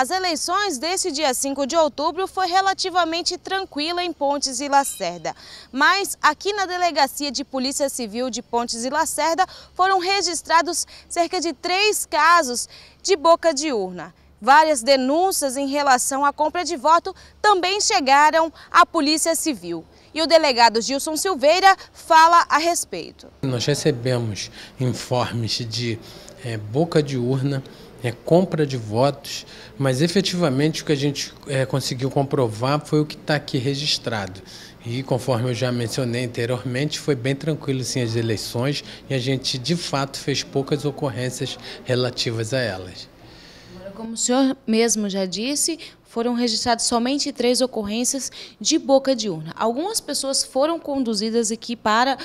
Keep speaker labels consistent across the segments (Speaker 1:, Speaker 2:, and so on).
Speaker 1: As eleições deste dia 5 de outubro foi relativamente tranquila em Pontes e Lacerda. Mas aqui na Delegacia de Polícia Civil de Pontes e Lacerda foram registrados cerca de três casos de boca de urna. Várias denúncias em relação à compra de voto também chegaram à Polícia Civil. E o delegado Gilson Silveira fala a respeito.
Speaker 2: Nós recebemos informes de é, boca de urna é compra de votos, mas efetivamente o que a gente é, conseguiu comprovar foi o que está aqui registrado. E conforme eu já mencionei anteriormente, foi bem tranquilo sim as eleições e a gente de fato fez poucas ocorrências relativas a elas.
Speaker 1: Como o senhor mesmo já disse, foram registradas somente três ocorrências de boca de urna. Algumas pessoas foram conduzidas aqui para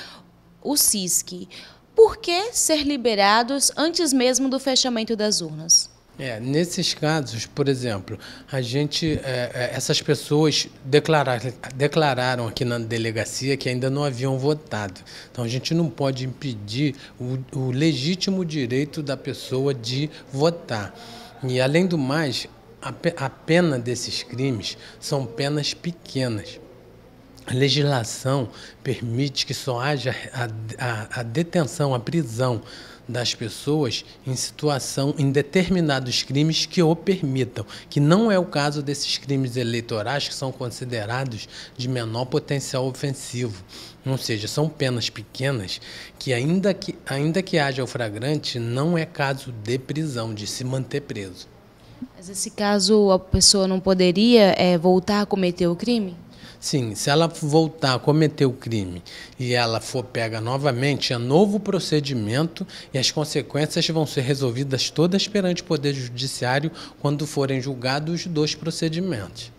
Speaker 1: o CISC por que ser liberados antes mesmo do fechamento das urnas?
Speaker 2: É, nesses casos, por exemplo, a gente, é, é essas pessoas declararam aqui na delegacia que ainda não haviam votado. Então a gente não pode impedir o, o legítimo direito da pessoa de votar. E além do mais, a, a pena desses crimes são penas pequenas. A legislação permite que só haja a, a, a, detenção, a prisão das pessoas em situação em determinados crimes que o permitam, que não é o caso desses crimes eleitorais que são considerados de menor potencial ofensivo. Ou seja, são penas pequenas que ainda que ainda que haja o flagrante, não é caso de prisão, de se manter preso.
Speaker 1: Mas esse caso a pessoa não poderia é, voltar a cometer o crime?
Speaker 2: Sim, se ela voltar a cometer o crime e ela for pega novamente, é novo procedimento e as consequências vão ser resolvidas todas perante o Poder Judiciário quando forem julgados os dois procedimentos.